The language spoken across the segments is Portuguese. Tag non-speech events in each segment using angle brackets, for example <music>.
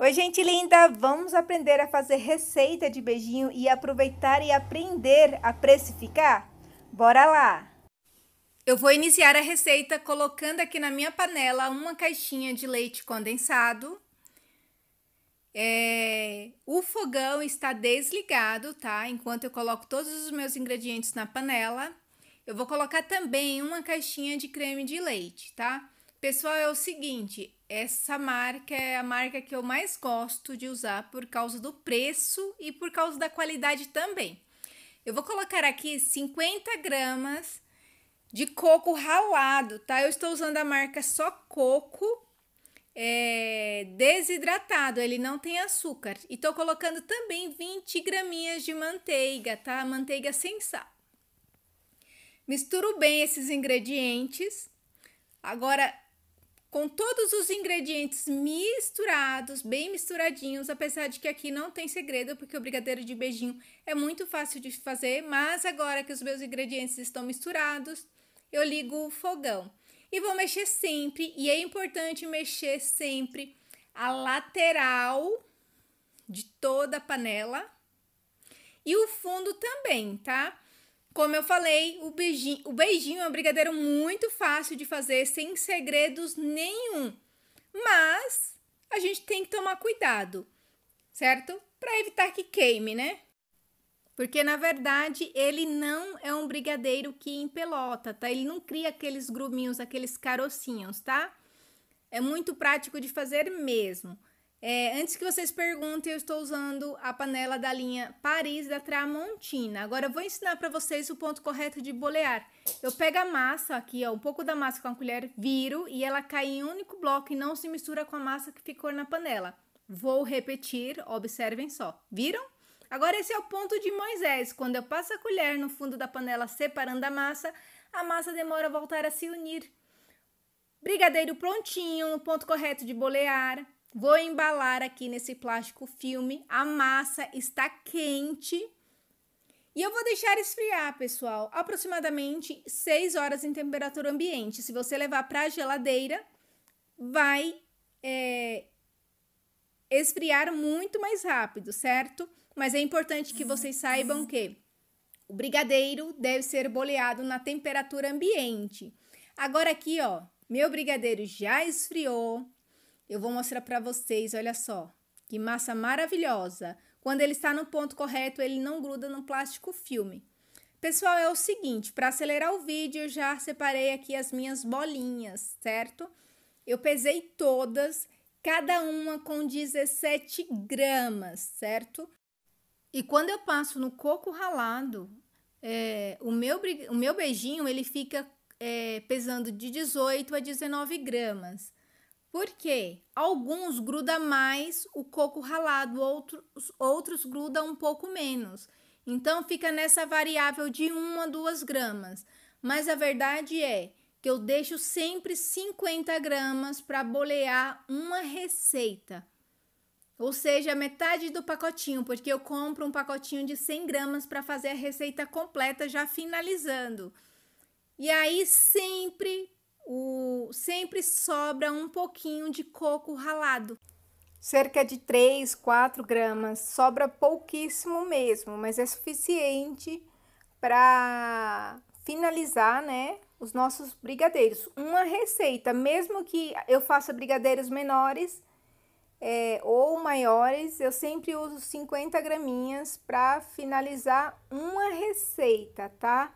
Oi, gente linda! Vamos aprender a fazer receita de beijinho e aproveitar e aprender a precificar? Bora lá! Eu vou iniciar a receita colocando aqui na minha panela uma caixinha de leite condensado. É... O fogão está desligado, tá? Enquanto eu coloco todos os meus ingredientes na panela. Eu vou colocar também uma caixinha de creme de leite, tá? Pessoal, é o seguinte, essa marca é a marca que eu mais gosto de usar por causa do preço e por causa da qualidade também. Eu vou colocar aqui 50 gramas de coco ralado, tá? Eu estou usando a marca só coco é, desidratado, ele não tem açúcar. E tô colocando também 20 graminhas de manteiga, tá? Manteiga sem sal. Misturo bem esses ingredientes. Agora, com todos os ingredientes misturados, bem misturadinhos, apesar de que aqui não tem segredo, porque o brigadeiro de beijinho é muito fácil de fazer, mas agora que os meus ingredientes estão misturados, eu ligo o fogão. E vou mexer sempre, e é importante mexer sempre a lateral de toda a panela e o fundo também, tá? Como eu falei, o beijinho, o beijinho é um brigadeiro muito fácil de fazer, sem segredos nenhum. Mas a gente tem que tomar cuidado, certo? Para evitar que queime, né? Porque na verdade ele não é um brigadeiro que empelota, tá? Ele não cria aqueles gruminhos, aqueles carocinhos, tá? É muito prático de fazer mesmo. É, antes que vocês perguntem, eu estou usando a panela da linha Paris da Tramontina. Agora eu vou ensinar para vocês o ponto correto de bolear. Eu pego a massa aqui, ó, um pouco da massa com a colher, viro e ela cai em um único bloco e não se mistura com a massa que ficou na panela. Vou repetir, observem só. Viram? Agora esse é o ponto de Moisés. Quando eu passo a colher no fundo da panela separando a massa, a massa demora a voltar a se unir. Brigadeiro prontinho, no ponto correto de bolear. Vou embalar aqui nesse plástico filme. A massa está quente. E eu vou deixar esfriar, pessoal, aproximadamente 6 horas em temperatura ambiente. Se você levar para a geladeira, vai é, esfriar muito mais rápido, certo? Mas é importante que vocês saibam que o brigadeiro deve ser boleado na temperatura ambiente. Agora aqui, ó, meu brigadeiro já esfriou, eu vou mostrar para vocês, olha só. Que massa maravilhosa! Quando ele está no ponto correto, ele não gruda no plástico filme. Pessoal, é o seguinte, para acelerar o vídeo, eu já separei aqui as minhas bolinhas, certo? Eu pesei todas, cada uma com 17 gramas, certo? E quando eu passo no coco ralado, é, o, meu, o meu beijinho, ele fica é, pesando de 18 a 19 gramas. Porque alguns gruda mais o coco ralado, outros, outros grudam um pouco menos. Então fica nessa variável de 1 a 2 gramas. Mas a verdade é que eu deixo sempre 50 gramas para bolear uma receita. Ou seja, metade do pacotinho, porque eu compro um pacotinho de 100 gramas para fazer a receita completa já finalizando. E aí sempre o sempre sobra um pouquinho de coco ralado. Cerca de 3, 4 gramas, sobra pouquíssimo mesmo, mas é suficiente para finalizar, né, os nossos brigadeiros. Uma receita, mesmo que eu faça brigadeiros menores é, ou maiores, eu sempre uso 50 graminhas para finalizar uma receita, tá?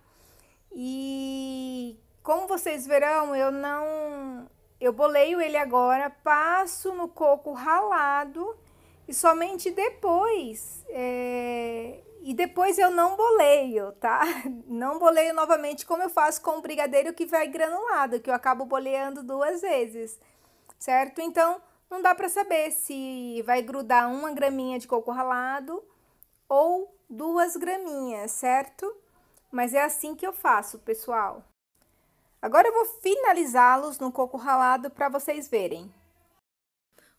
E como vocês verão, eu não eu boleio ele agora, passo no coco ralado e somente depois é, e depois eu não boleio, tá? <laughs> Não boleio novamente como eu faço com o brigadeiro que vai granulado, que eu acabo boleando duas vezes, certo? Então, não dá para saber se vai grudar uma graminha de coco ralado ou duas graminhas, certo? Mas é assim que eu faço, pessoal. Agora eu vou finalizá-los no coco ralado para vocês verem.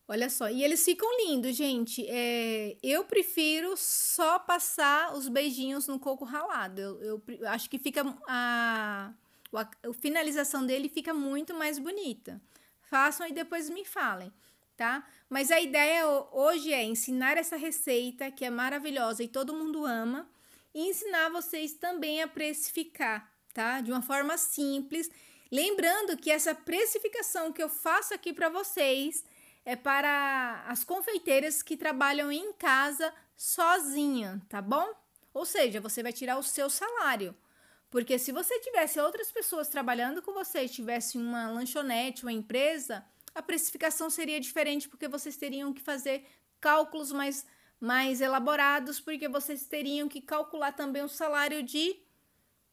Olha só, e eles ficam lindos, gente. É, eu prefiro só passar os beijinhos no coco ralado. Eu, eu, eu acho que fica a, a, a finalização dele fica muito mais bonita. Façam e depois me falem, tá? Mas a ideia hoje é ensinar essa receita que é maravilhosa e todo mundo ama e ensinar vocês também a precificar tá? De uma forma simples. Lembrando que essa precificação que eu faço aqui para vocês é para as confeiteiras que trabalham em casa sozinha, tá bom? Ou seja, você vai tirar o seu salário. Porque se você tivesse outras pessoas trabalhando com você, tivesse uma lanchonete, uma empresa, a precificação seria diferente porque vocês teriam que fazer cálculos mais mais elaborados, porque vocês teriam que calcular também o salário de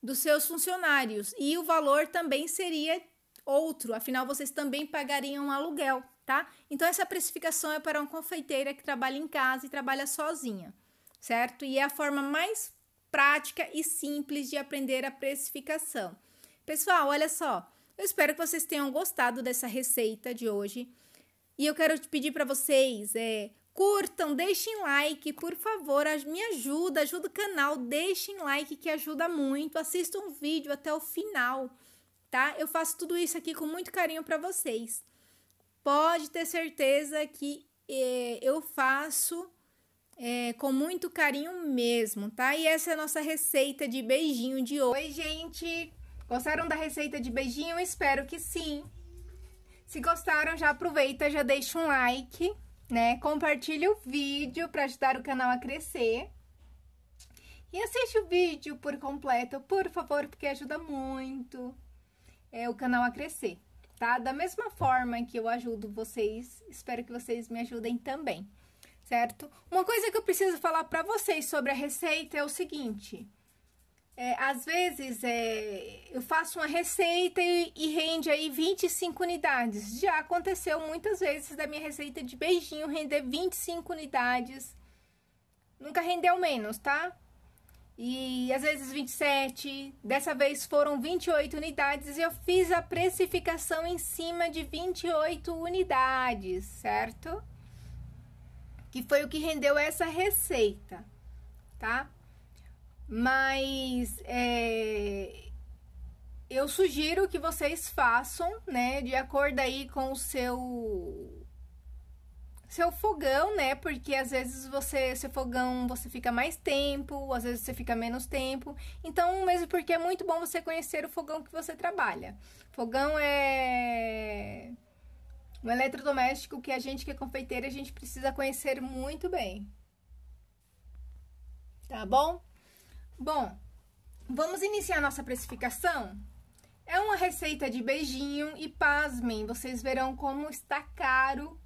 dos seus funcionários e o valor também seria outro, afinal vocês também pagariam um aluguel, tá? Então essa precificação é para uma confeiteira que trabalha em casa e trabalha sozinha, certo? E é a forma mais prática e simples de aprender a precificação. Pessoal, olha só, eu espero que vocês tenham gostado dessa receita de hoje. E eu quero pedir para vocês é, curtam, deixem like, por favor, me ajuda, ajuda o canal, deixem like que ajuda muito, assistam o vídeo até o final, tá? Eu faço tudo isso aqui com muito carinho para vocês. Pode ter certeza que é, eu faço é, com muito carinho mesmo, tá? E essa é a nossa receita de beijinho de hoje. Oi, gente! Gostaram da receita de beijinho? Espero que sim! Se gostaram, já aproveita, já deixa um like né? Compartilhe o vídeo para ajudar o canal a crescer. E assiste o vídeo por completo, por favor, porque ajuda muito é, o canal a crescer, tá? Da mesma forma que eu ajudo vocês, espero que vocês me ajudem também, certo? Uma coisa que eu preciso falar para vocês sobre a receita é o seguinte: é, às vezes é, eu faço uma receita e, e, rende aí 25 unidades. Já aconteceu muitas vezes da minha receita de beijinho render 25 unidades. Nunca rendeu menos, tá? E às vezes 27, dessa vez foram 28 unidades e eu fiz a precificação em cima de 28 unidades, certo? Que foi o que rendeu essa receita, tá? Mas é, eu sugiro que vocês façam, né, de acordo aí com o seu seu fogão, né? Porque às vezes você, seu fogão, você fica mais tempo, às vezes você fica menos tempo. Então, mesmo porque é muito bom você conhecer o fogão que você trabalha. Fogão é um eletrodoméstico que a gente que é confeiteira, a gente precisa conhecer muito bem. Tá bom? Bom, vamos iniciar nossa precificação? É uma receita de beijinho e pasmem, vocês verão como está caro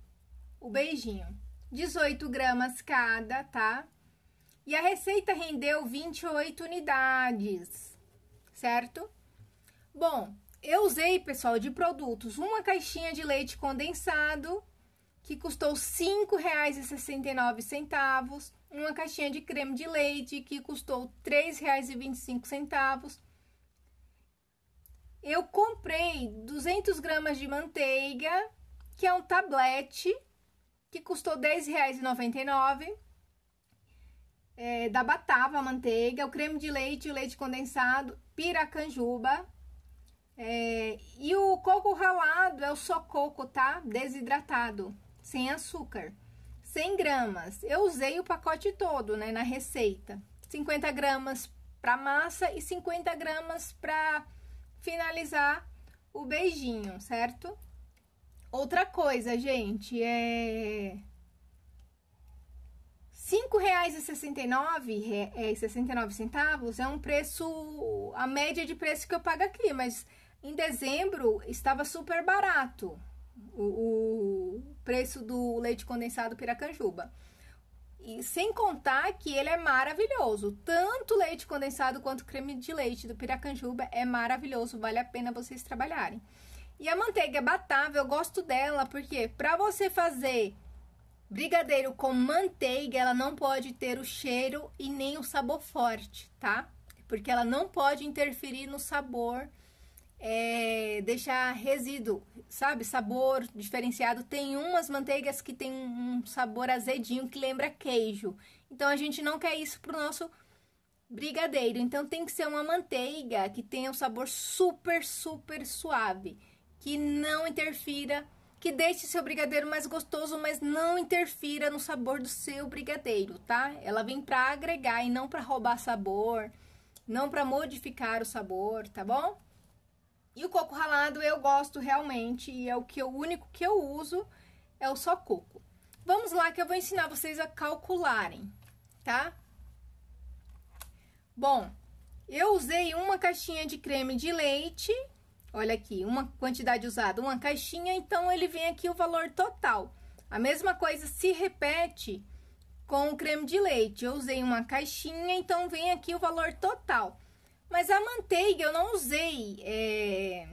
o beijinho. 18 gramas cada, tá? E a receita rendeu 28 unidades, certo? Bom, eu usei, pessoal, de produtos uma caixinha de leite condensado, que custou R$ 5,69 uma caixinha de creme de leite que custou R$ 3,25. Eu comprei 200 gramas de manteiga, que é um tablete, que custou R$ 10,99. É, da batava a manteiga, o creme de leite, o leite condensado, piracanjuba. É, e o coco ralado é o só coco, tá? Desidratado, sem açúcar. 100 gramas. Eu usei o pacote todo, né, na receita. 50 gramas para massa e 50 gramas para finalizar o beijinho, certo? Outra coisa, gente, é... R$ 5,69 é, 69 centavos é um preço, a média de preço que eu pago aqui, mas em dezembro estava super barato o preço do leite condensado Piracanjuba. E sem contar que ele é maravilhoso. Tanto leite condensado quanto creme de leite do Piracanjuba é maravilhoso, vale a pena vocês trabalharem. E a manteiga é batável, eu gosto dela porque para você fazer brigadeiro com manteiga, ela não pode ter o cheiro e nem o sabor forte, tá? Porque ela não pode interferir no sabor é, deixar resíduo, sabe? Sabor diferenciado. Tem umas manteigas que tem um sabor azedinho que lembra queijo. Então a gente não quer isso pro nosso brigadeiro. Então tem que ser uma manteiga que tenha um sabor super, super suave, que não interfira, que deixe seu brigadeiro mais gostoso, mas não interfira no sabor do seu brigadeiro, tá? Ela vem para agregar e não para roubar sabor, não para modificar o sabor, tá bom? E o coco ralado eu gosto realmente e é o que o único que eu uso é o só coco. Vamos lá que eu vou ensinar vocês a calcularem, tá? Bom, eu usei uma caixinha de creme de leite, olha aqui, uma quantidade usada, uma caixinha, então ele vem aqui o valor total. A mesma coisa se repete com o creme de leite. Eu usei uma caixinha, então vem aqui o valor total. Mas a manteiga eu não usei é,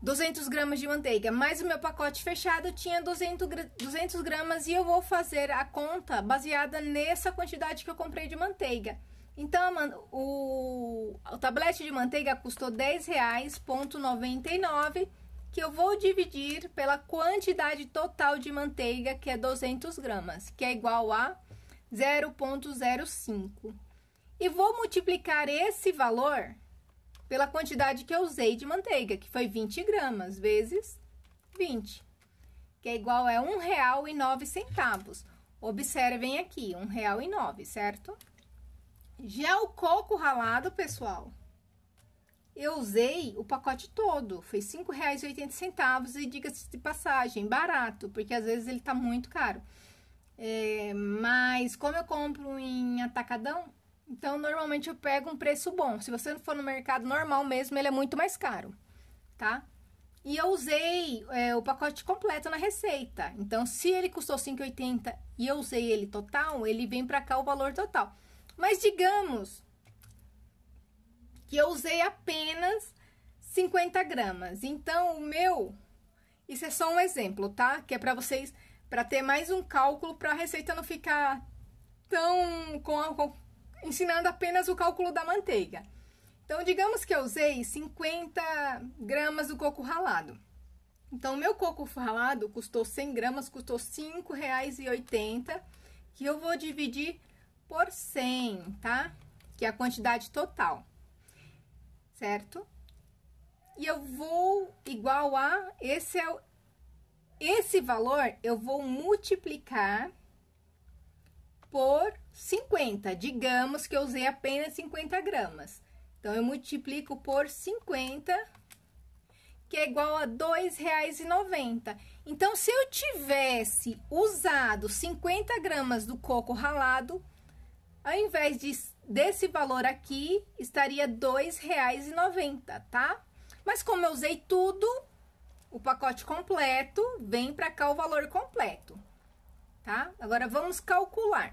200 gramas de manteiga, mas o meu pacote fechado tinha 200, 200 gramas e eu vou fazer a conta baseada nessa quantidade que eu comprei de manteiga. Então, o, o tablete de manteiga custou R$10,99, que eu vou dividir pela quantidade total de manteiga, que é 200 gramas, que é igual a 0,05 e vou multiplicar esse valor pela quantidade que eu usei de manteiga, que foi 20 gramas, vezes 20, que é igual a nove centavos Observem aqui, e nove certo? Já o coco ralado, pessoal, eu usei o pacote todo, foi R$ 5,80 e diga-se de passagem, barato, porque às vezes ele tá muito caro. É, mas como eu compro em atacadão, então, normalmente eu pego um preço bom. Se você for no mercado normal mesmo, ele é muito mais caro, tá? E eu usei é, o pacote completo na receita. Então, se ele custou 5,80 e eu usei ele total, ele vem para cá o valor total. Mas digamos que eu usei apenas 50 gramas. Então, o meu, isso é só um exemplo, tá? Que é para vocês, para ter mais um cálculo, para a receita não ficar tão com, com ensinando apenas o cálculo da manteiga. Então, digamos que eu usei 50 gramas do coco ralado. Então, meu coco ralado custou 100 gramas, custou R$ 5,80, que eu vou dividir por 100, tá? Que é a quantidade total, certo? E eu vou igual a esse é esse valor, eu vou multiplicar por 50. Digamos que eu usei apenas 50 gramas. Então, eu multiplico por 50, que é igual a R$ 2,90. Então, se eu tivesse usado 50 gramas do coco ralado, ao invés de, desse valor aqui, estaria R$ 2,90, tá? Mas como eu usei tudo, o pacote completo, vem para cá o valor completo, tá? Agora, vamos calcular.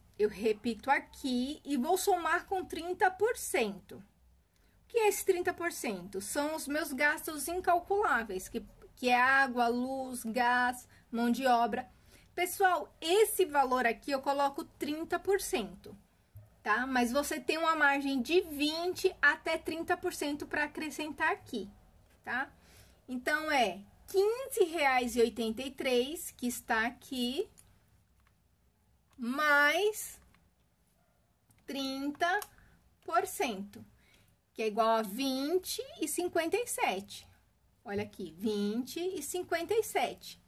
eu repito aqui e vou somar com 30%. O que é esse 30%? São os meus gastos incalculáveis, que, que é água, luz, gás, mão de obra. Pessoal, esse valor aqui eu coloco 30%, tá? Mas você tem uma margem de 20 até 30% para acrescentar aqui, tá? Então é R$ 15,83 que está aqui mais 30%, que é igual a 20 e 57. Olha aqui, 20 e 57.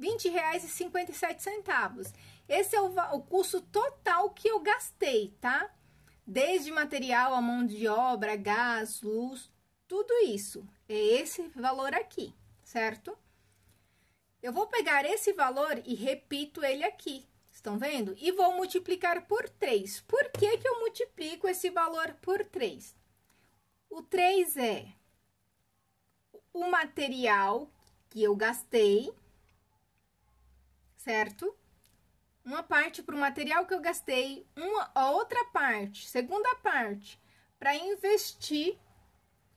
R$ 20,57. Esse é o, o custo total que eu gastei, tá? Desde material, a mão de obra, gás, luz, tudo isso. É esse valor aqui, certo? Eu vou pegar esse valor e repito ele aqui, Estão vendo? E vou multiplicar por 3. Por que, que eu multiplico esse valor por 3? O 3 é o material que eu gastei, certo? Uma parte para o material que eu gastei, uma a outra parte, segunda parte, para investir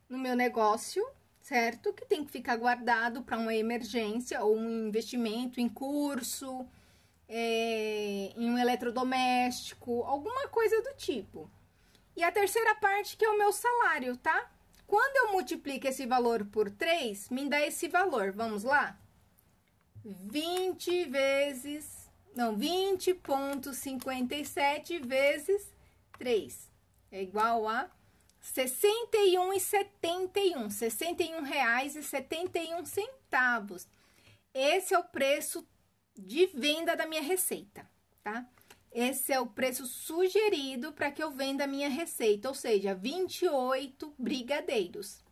no meu negócio, certo? Que tem que ficar guardado para uma emergência ou um investimento em curso, é, em um eletrodoméstico, alguma coisa do tipo. E a terceira parte que é o meu salário, tá? Quando eu multiplico esse valor por 3, me dá esse valor. Vamos lá? 20 vezes... Não, 20,57 vezes 3. É igual a 61,71. 61 reais Esse é o preço de venda da minha receita, tá? Esse é o preço sugerido para que eu venda a minha receita, ou seja, 28 brigadeiros.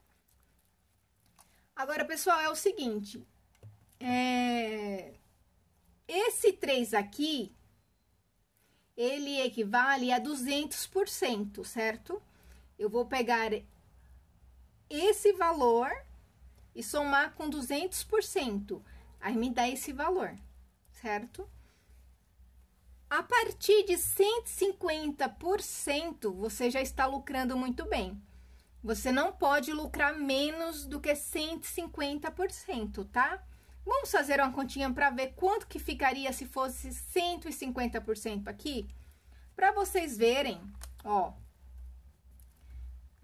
Agora, pessoal, é o seguinte: é... esse 3 aqui ele equivale a 200%, certo? Eu vou pegar esse valor e somar com 200%, aí me dá esse valor certo? A partir de 150%, você já está lucrando muito bem. Você não pode lucrar menos do que 150%, tá? Vamos fazer uma continha para ver quanto que ficaria se fosse 150% aqui? Para vocês verem, ó,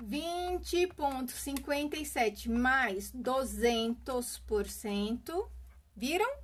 20,57 mais 200%, viram?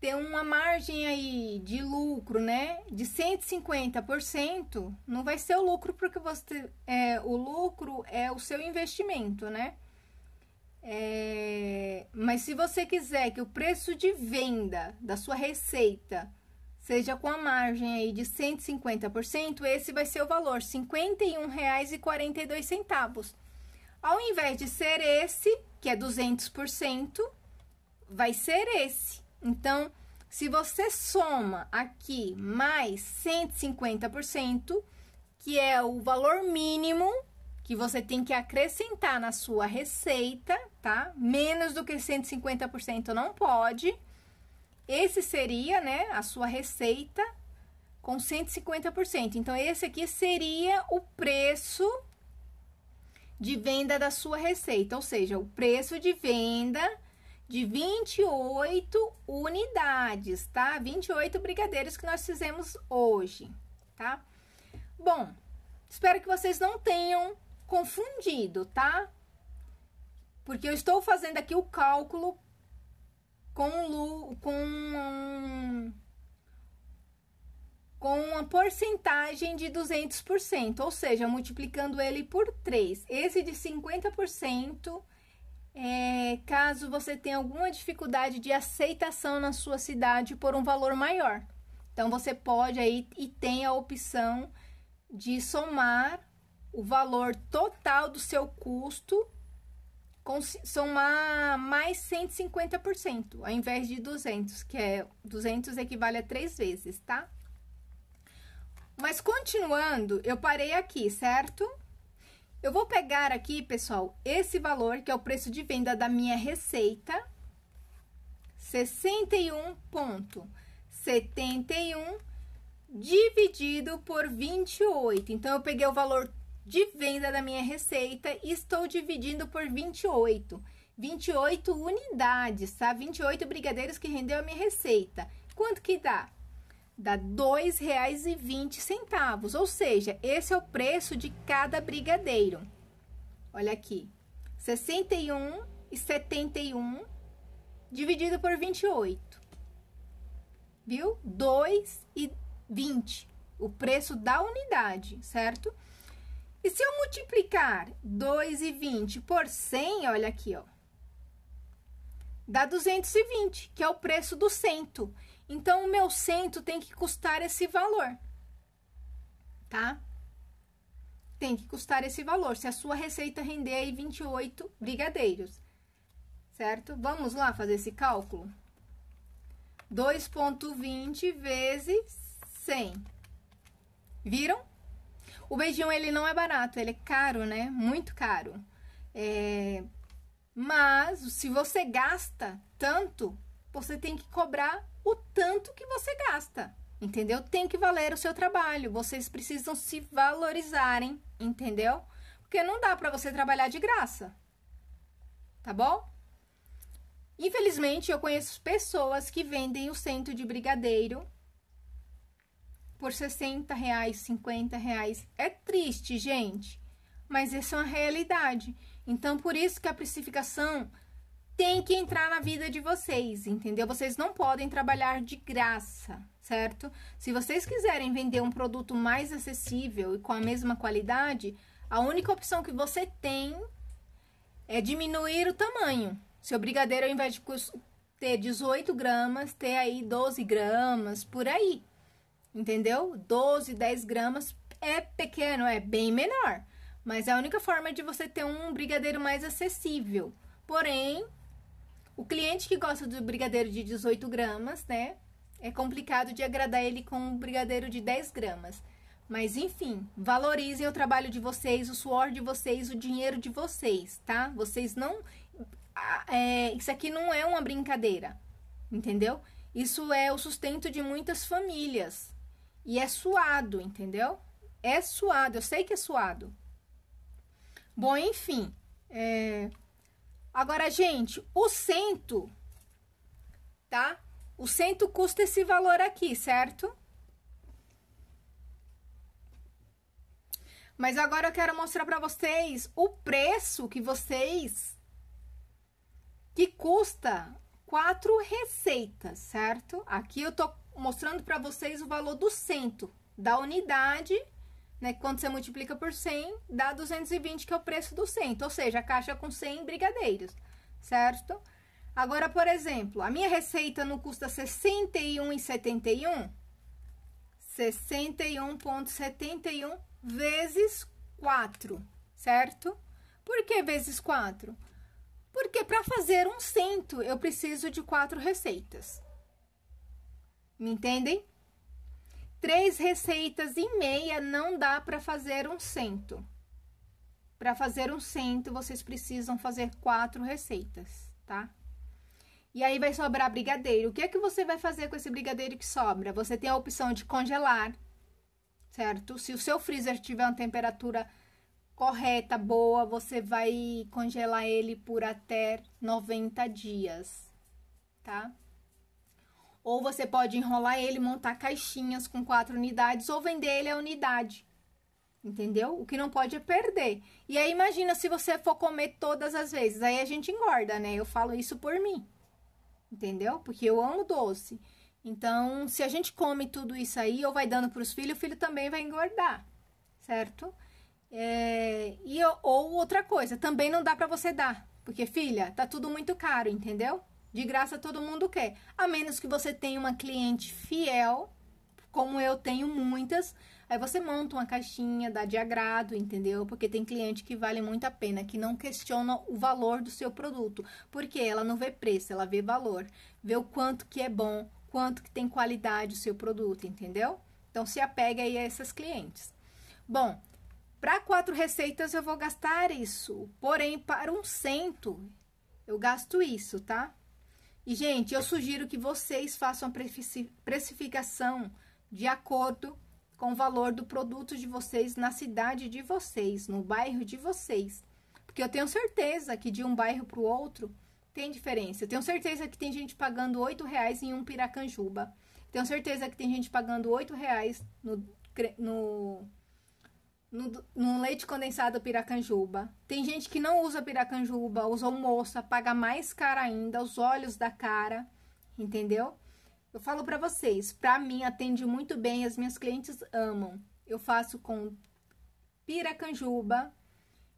ter uma margem aí de lucro, né, de 150%, não vai ser o lucro porque você é, o lucro é o seu investimento, né? É, mas se você quiser que o preço de venda da sua receita seja com a margem aí de 150%, esse vai ser o valor, R$ 51,42. Ao invés de ser esse, que é 200%, vai ser esse. Então, se você soma aqui mais 150%, que é o valor mínimo que você tem que acrescentar na sua receita, tá? Menos do que 150% não pode. Esse seria, né, a sua receita com 150%. Então, esse aqui seria o preço de venda da sua receita, ou seja, o preço de venda de 28 unidades, tá? 28 brigadeiros que nós fizemos hoje, tá? Bom, espero que vocês não tenham confundido, tá? Porque eu estou fazendo aqui o cálculo com, com, com uma porcentagem de 200%, ou seja, multiplicando ele por 3. Esse de 50% é, caso você tenha alguma dificuldade de aceitação na sua cidade por um valor maior. Então você pode aí e tem a opção de somar o valor total do seu custo com somar mais 150%, ao invés de 200, que é 200 equivale a três vezes, tá? Mas continuando, eu parei aqui, certo? Eu vou pegar aqui, pessoal, esse valor, que é o preço de venda da minha receita, 61,71 dividido por 28. Então, eu peguei o valor de venda da minha receita e estou dividindo por 28. 28 unidades, tá? 28 brigadeiros que rendeu a minha receita. Quanto que dá? dá R$ 2,20, ou seja, esse é o preço de cada brigadeiro. Olha aqui, 61 e 71 dividido por 28. Viu? 2 e 20, o preço da unidade, certo? E se eu multiplicar 2 e 20 por 100, olha aqui, ó, dá 220, que é o preço do cento. Então, o meu cento tem que custar esse valor, tá? Tem que custar esse valor. Se a sua receita render aí 28 brigadeiros, certo? Vamos lá fazer esse cálculo? 2,20 vezes 100. Viram? O beijão, ele não é barato, ele é caro, né? Muito caro. É... Mas, se você gasta tanto, você tem que cobrar o tanto que você gasta, entendeu? Tem que valer o seu trabalho. Vocês precisam se valorizarem, entendeu? Porque não dá para você trabalhar de graça. Tá bom? Infelizmente, eu conheço pessoas que vendem o centro de brigadeiro por 60 reais, 50 reais. É triste, gente, mas essa é uma realidade. Então, por isso que a precificação tem que entrar na vida de vocês, entendeu? Vocês não podem trabalhar de graça, certo? Se vocês quiserem vender um produto mais acessível e com a mesma qualidade, a única opção que você tem é diminuir o tamanho. Seu brigadeiro, ao invés de ter 18 gramas, ter aí 12 gramas, por aí, entendeu? 12, 10 gramas é pequeno, é bem menor. Mas é a única forma de você ter um brigadeiro mais acessível. Porém, o cliente que gosta do brigadeiro de 18 gramas, né? É complicado de agradar ele com um brigadeiro de 10 gramas. Mas enfim, valorizem o trabalho de vocês, o suor de vocês, o dinheiro de vocês, tá? Vocês não. É, isso aqui não é uma brincadeira, entendeu? Isso é o sustento de muitas famílias. E é suado, entendeu? É suado, eu sei que é suado. Bom, enfim. É, Agora, gente, o cento, tá? O cento custa esse valor aqui, certo? Mas agora eu quero mostrar para vocês o preço que vocês... Que custa quatro receitas, certo? Aqui eu tô mostrando para vocês o valor do cento, da unidade né? Quando você multiplica por 100, dá 220, que é o preço do 100. Então, ou seja, a caixa com 100 brigadeiros, certo? Agora, por exemplo, a minha receita não custa 61,71? 61,71 vezes 4, certo? Por que vezes 4? Porque para fazer um cento, eu preciso de quatro receitas. Me entendem? Três receitas e meia não dá para fazer um cento. Para fazer um cento, vocês precisam fazer quatro receitas, tá? E aí vai sobrar brigadeiro. O que é que você vai fazer com esse brigadeiro que sobra? Você tem a opção de congelar, certo? Se o seu freezer tiver uma temperatura correta, boa, você vai congelar ele por até 90 dias, tá? Ou você pode enrolar ele, montar caixinhas com quatro unidades, ou vender ele a unidade. Entendeu? O que não pode é perder. E aí, imagina se você for comer todas as vezes. Aí a gente engorda, né? Eu falo isso por mim. Entendeu? Porque eu amo doce. Então, se a gente come tudo isso aí, ou vai dando para os filhos, o filho também vai engordar. Certo? É, e, ou outra coisa, também não dá para você dar. Porque, filha, tá tudo muito caro, entendeu? De graça todo mundo quer, a menos que você tenha uma cliente fiel, como eu tenho muitas. Aí você monta uma caixinha, dá de agrado, entendeu? Porque tem cliente que vale muito a pena, que não questiona o valor do seu produto, porque ela não vê preço, ela vê valor, vê o quanto que é bom, quanto que tem qualidade o seu produto, entendeu? Então se apega aí a essas clientes. Bom, para quatro receitas eu vou gastar isso, porém para um cento eu gasto isso, tá? E, gente, eu sugiro que vocês façam a precificação de acordo com o valor do produto de vocês na cidade de vocês, no bairro de vocês. Porque eu tenho certeza que de um bairro para o outro tem diferença. Eu tenho certeza que tem gente pagando oito reais em um Piracanjuba. Tenho certeza que tem gente pagando oito reais no, no no, no, leite condensado piracanjuba. Tem gente que não usa piracanjuba, usa moça, paga mais cara ainda, os olhos da cara, entendeu? Eu falo para vocês, para mim atende muito bem, as minhas clientes amam. Eu faço com piracanjuba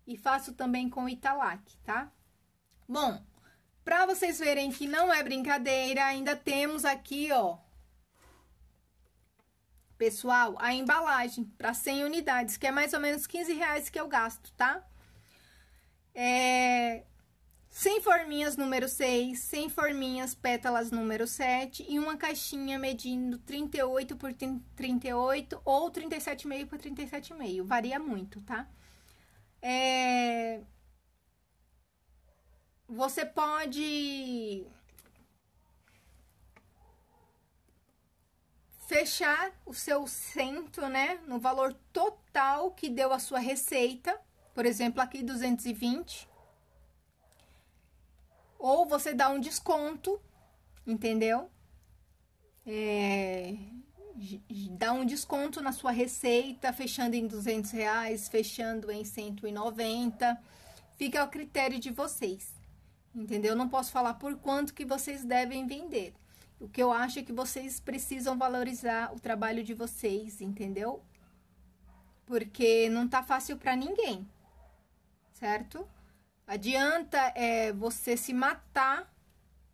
e faço também com italac, tá? Bom, para vocês verem que não é brincadeira, ainda temos aqui, ó, Pessoal, a embalagem para 100 unidades, que é mais ou menos 15 reais que eu gasto, tá? É... 100 forminhas número 6, 100 forminhas pétalas número 7 e uma caixinha medindo 38 por 38 ou 37,5 por 37,5. Varia muito, tá? É... Você pode fechar o seu cento, né, no valor total que deu a sua receita, por exemplo, aqui 220. Ou você dá um desconto, entendeu? É, dá um desconto na sua receita, fechando em 200 reais, fechando em 190, fica ao critério de vocês, entendeu? Não posso falar por quanto que vocês devem vender. O que eu acho é que vocês precisam valorizar o trabalho de vocês, entendeu? Porque não tá fácil para ninguém, certo? Adianta é, você se matar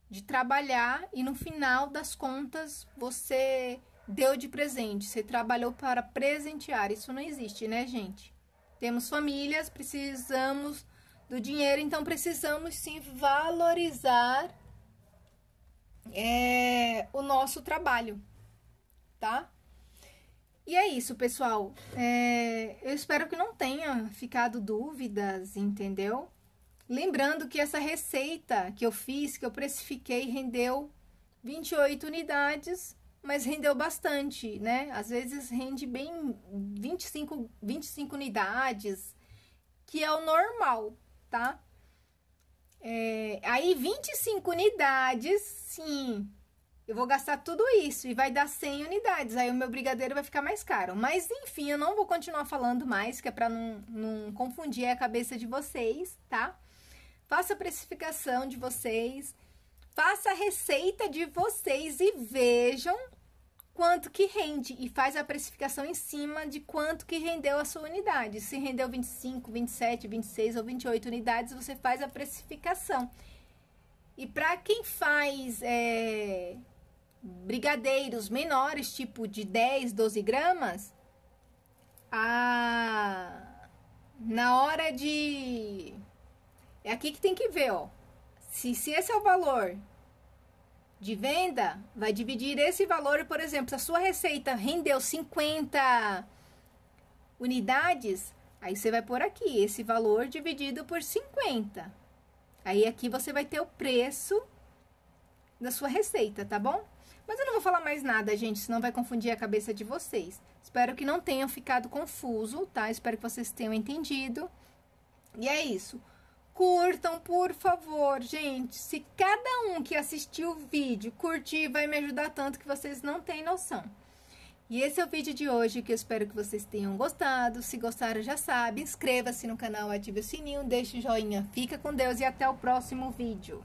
de trabalhar e no final das contas você deu de presente, você trabalhou para presentear. Isso não existe, né, gente? Temos famílias, precisamos do dinheiro, então precisamos sim valorizar é, o nosso trabalho, tá? E é isso, pessoal. É, eu espero que não tenha ficado dúvidas, entendeu? Lembrando que essa receita que eu fiz, que eu precifiquei, rendeu 28 unidades, mas rendeu bastante, né? Às vezes rende bem 25, 25 unidades, que é o normal, tá? É, aí, 25 unidades, sim. Eu vou gastar tudo isso e vai dar 100 unidades. Aí o meu brigadeiro vai ficar mais caro. Mas, enfim, eu não vou continuar falando mais, que é para não, não confundir a cabeça de vocês, tá? Faça a precificação de vocês, faça a receita de vocês e vejam quanto que rende e faz a precificação em cima de quanto que rendeu a sua unidade. Se rendeu 25, 27, 26 ou 28 unidades, você faz a precificação. E para quem faz é, brigadeiros menores, tipo de 10, 12 gramas, a... na hora de... É aqui que tem que ver, ó. Se, se esse é o valor de venda, vai dividir esse valor, por exemplo, se a sua receita rendeu 50 unidades, aí você vai por aqui esse valor dividido por 50. Aí aqui você vai ter o preço da sua receita, tá bom? Mas eu não vou falar mais nada, gente, senão vai confundir a cabeça de vocês. Espero que não tenham ficado confuso, tá? Espero que vocês tenham entendido. E é isso curtam, por favor. Gente, se cada um que assistiu o vídeo curtir, vai me ajudar tanto que vocês não têm noção. E esse é o vídeo de hoje que eu espero que vocês tenham gostado. Se gostaram, já sabe, inscreva-se no canal, ative o sininho, deixe o joinha. Fica com Deus e até o próximo vídeo.